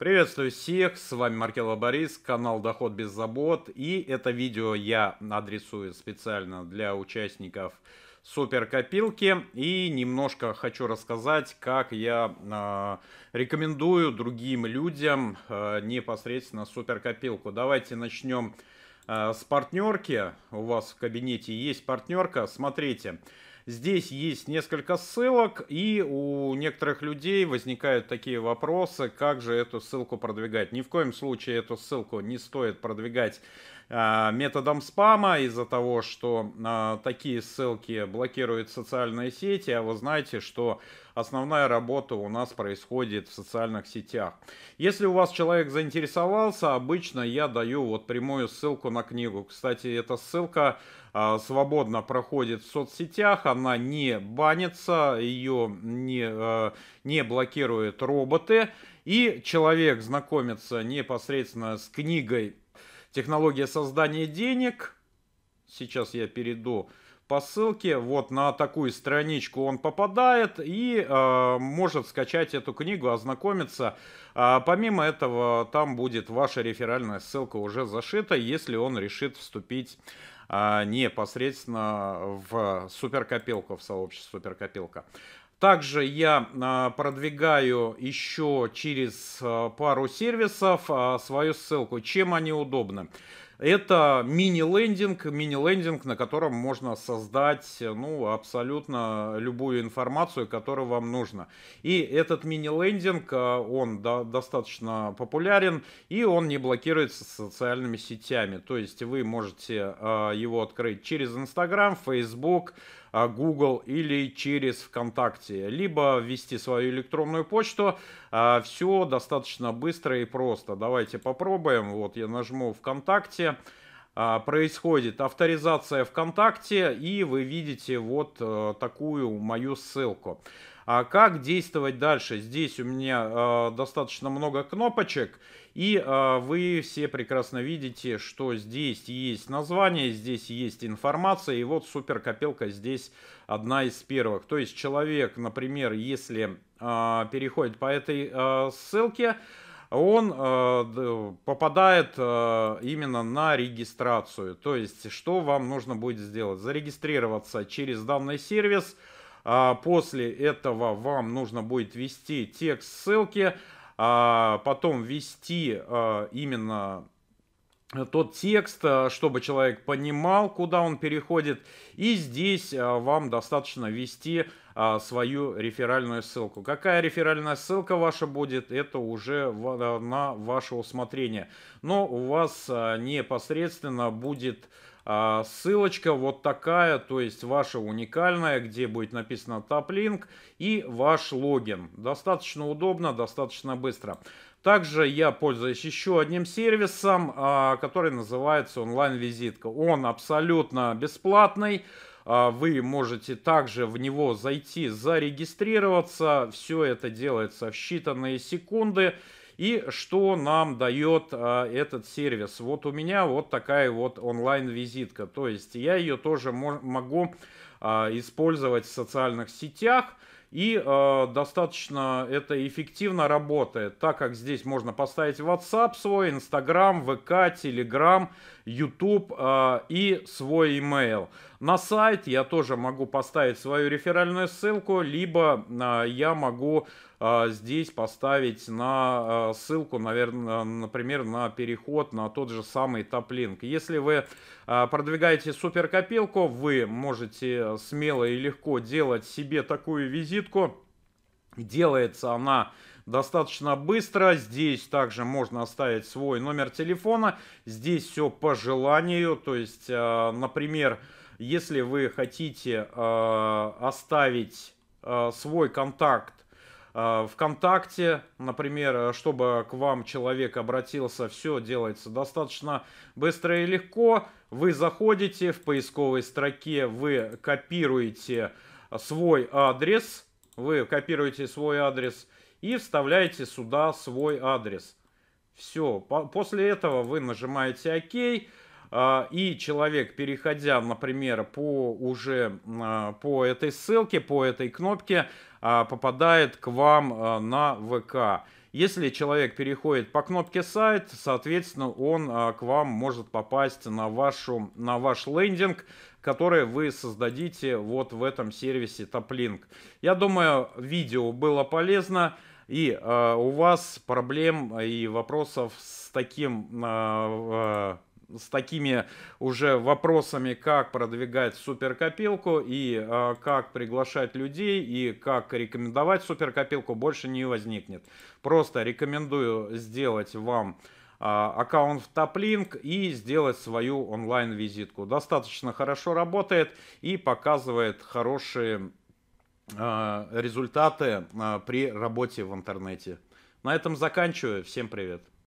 Приветствую всех, с вами Маркела Борис, канал Доход без забот. И это видео я адресую специально для участников суперкопилки. И немножко хочу рассказать, как я э, рекомендую другим людям э, непосредственно суперкопилку. Давайте начнем э, с партнерки. У вас в кабинете есть партнерка. Смотрите. Здесь есть несколько ссылок, и у некоторых людей возникают такие вопросы, как же эту ссылку продвигать. Ни в коем случае эту ссылку не стоит продвигать Э, методом спама из-за того, что э, такие ссылки блокируют социальные сети, а вы знаете, что основная работа у нас происходит в социальных сетях. Если у вас человек заинтересовался, обычно я даю вот прямую ссылку на книгу. Кстати, эта ссылка э, свободно проходит в соцсетях, она не банится, ее не, не блокируют роботы, и человек знакомится непосредственно с книгой технология создания денег. Сейчас я перейду по ссылке. Вот на такую страничку он попадает и э, может скачать эту книгу, ознакомиться. А помимо этого, там будет ваша реферальная ссылка уже зашита, если он решит вступить а, непосредственно в суперкопилку, в сообщество суперкопилка. Также я а, продвигаю еще через а, пару сервисов а, свою ссылку. Чем они удобны? Это мини-лендинг, мини-лендинг, на котором можно создать ну, абсолютно любую информацию, которая вам нужна. И этот мини-лендинг, он да, достаточно популярен, и он не блокируется социальными сетями. То есть вы можете его открыть через Instagram, Facebook, а, Google или через ВКонтакте, либо ввести свою электронную почту. А, Все достаточно быстро и просто. Давайте попробуем. Вот я нажму ВКонтакте. А, происходит авторизация ВКонтакте, и вы видите вот э, такую мою ссылку. А как действовать дальше? Здесь у меня э, достаточно много кнопочек, и э, вы все прекрасно видите, что здесь есть название, здесь есть информация, и вот суперкопилка здесь одна из первых. То есть человек, например, если э, переходит по этой э, ссылке, он э, попадает э, именно на регистрацию. То есть, что вам нужно будет сделать? Зарегистрироваться через данный сервис. Э, после этого вам нужно будет ввести текст ссылки, э, потом ввести э, именно тот текст, э, чтобы человек понимал, куда он переходит. И здесь э, вам достаточно ввести а, свою реферальную ссылку. Какая реферальная ссылка ваша будет, это уже а, на ваше усмотрение. Но у вас а, непосредственно будет ссылочка вот такая, то есть ваша уникальная, где будет написано топ-линк и ваш логин. Достаточно удобно, достаточно быстро. Также я пользуюсь еще одним сервисом, который называется онлайн-визитка. Он абсолютно бесплатный. А, вы можете также в него зайти, зарегистрироваться. Все это делается в считанные секунды. И что нам дает а, этот сервис? Вот у меня вот такая вот онлайн-визитка. То есть я ее тоже могу а, использовать в социальных сетях. И э, достаточно это эффективно работает, так как здесь можно поставить WhatsApp свой, Instagram, VK, Telegram, YouTube э, и свой email. На сайт я тоже могу поставить свою реферальную ссылку, либо э, я могу а, здесь поставить на а, ссылку, наверное, например, на переход на тот же самый топлинк. Если вы а, продвигаете суперкопилку, вы можете смело и легко делать себе такую визитку. Делается она достаточно быстро. Здесь также можно оставить свой номер телефона. Здесь все по желанию. То есть, например, если вы хотите оставить свой контакт Э, ВКонтакте, например, э, чтобы к вам человек обратился, все делается достаточно быстро и легко. Вы заходите в поисковой строке, вы копируете свой адрес, вы копируете свой адрес и вставляете сюда свой адрес. Все, после этого вы нажимаете ОК, а, и человек, переходя, например, по уже а, по этой ссылке, по этой кнопке, а, попадает к вам на ВК. Если человек переходит по кнопке сайт, соответственно, он к вам может попасть на, вашу, на ваш лендинг, который вы создадите вот в этом сервисе TopLink. Я думаю, видео было полезно. И э, у вас проблем и вопросов с таким э, с такими уже вопросами, как продвигать суперкопилку и э, как приглашать людей и как рекомендовать суперкопилку больше не возникнет. Просто рекомендую сделать вам а, аккаунт в Топлинк и сделать свою онлайн-визитку. Достаточно хорошо работает и показывает хорошие а, результаты при работе в интернете. На этом заканчиваю. Всем привет.